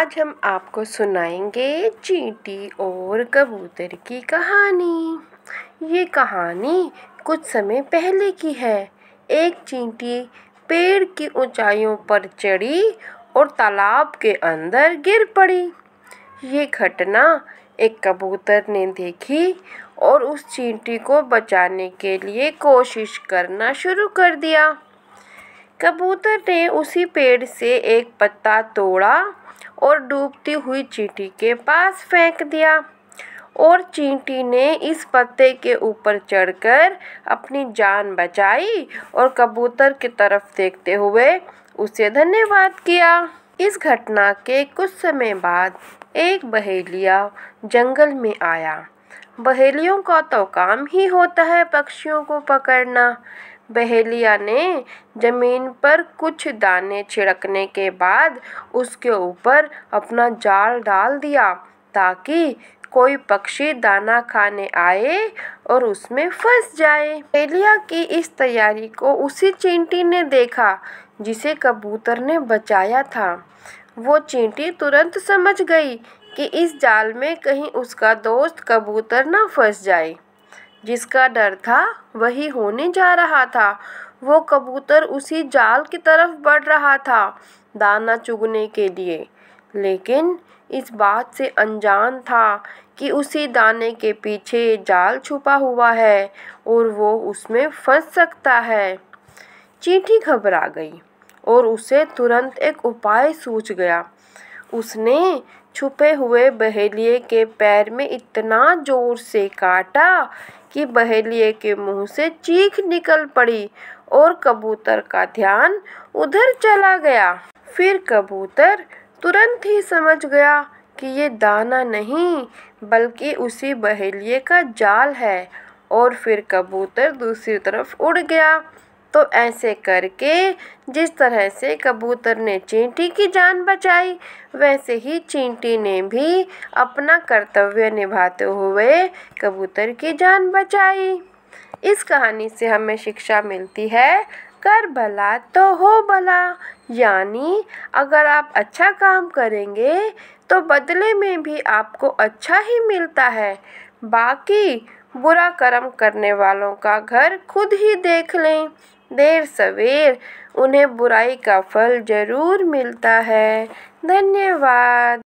आज हम आपको सुनाएंगे चींटी और कबूतर की कहानी ये कहानी कुछ समय पहले की है एक चींटी पेड़ की ऊंचाइयों पर चढ़ी और तालाब के अंदर गिर पड़ी ये घटना एक कबूतर ने देखी और उस चींटी को बचाने के लिए कोशिश करना शुरू कर दिया कबूतर ने उसी पेड़ से एक पत्ता तोड़ा और डूबती हुई चींटी के पास फेंक दिया और चींटी ने इस पत्ते के ऊपर चढ़कर अपनी जान बचाई और कबूतर की तरफ देखते हुए उसे धन्यवाद किया इस घटना के कुछ समय बाद एक बहेलिया जंगल में आया बहेलियों का तो काम ही होता है पक्षियों को पकड़ना बहेलिया ने जमीन पर कुछ दाने छिड़कने के बाद उसके ऊपर अपना जाल डाल दिया ताकि कोई पक्षी दाना खाने आए और उसमें फंस जाए बहेलिया की इस तैयारी को उसी चींटी ने देखा जिसे कबूतर ने बचाया था वो चींटी तुरंत समझ गई कि इस जाल में कहीं उसका दोस्त कबूतर ना फंस जाए जिसका डर था वही होने जा रहा था वो कबूतर उसी जाल की तरफ बढ़ रहा था दाना चुगने के लिए लेकिन इस बात से अनजान था कि उसी दाने के पीछे जाल छुपा हुआ है और वो उसमें फंस सकता है चींटी घबरा गई और उसे तुरंत एक उपाय सूझ गया उसने छुपे हुए बहेलिए के पैर में इतना जोर से काटा कि बहेलिए के मुंह से चीख निकल पड़ी और कबूतर का ध्यान उधर चला गया फिर कबूतर तुरंत ही समझ गया कि ये दाना नहीं बल्कि उसी बहेलिए का जाल है और फिर कबूतर दूसरी तरफ उड़ गया तो ऐसे करके जिस तरह से कबूतर ने चींटी की जान बचाई वैसे ही चींटी ने भी अपना कर्तव्य निभाते हुए कबूतर की जान बचाई इस कहानी से हमें शिक्षा मिलती है कर भला तो हो भला यानी अगर आप अच्छा काम करेंगे तो बदले में भी आपको अच्छा ही मिलता है बाकी बुरा कर्म करने वालों का घर खुद ही देख लें देर सवेर उन्हें बुराई का फल जरूर मिलता है धन्यवाद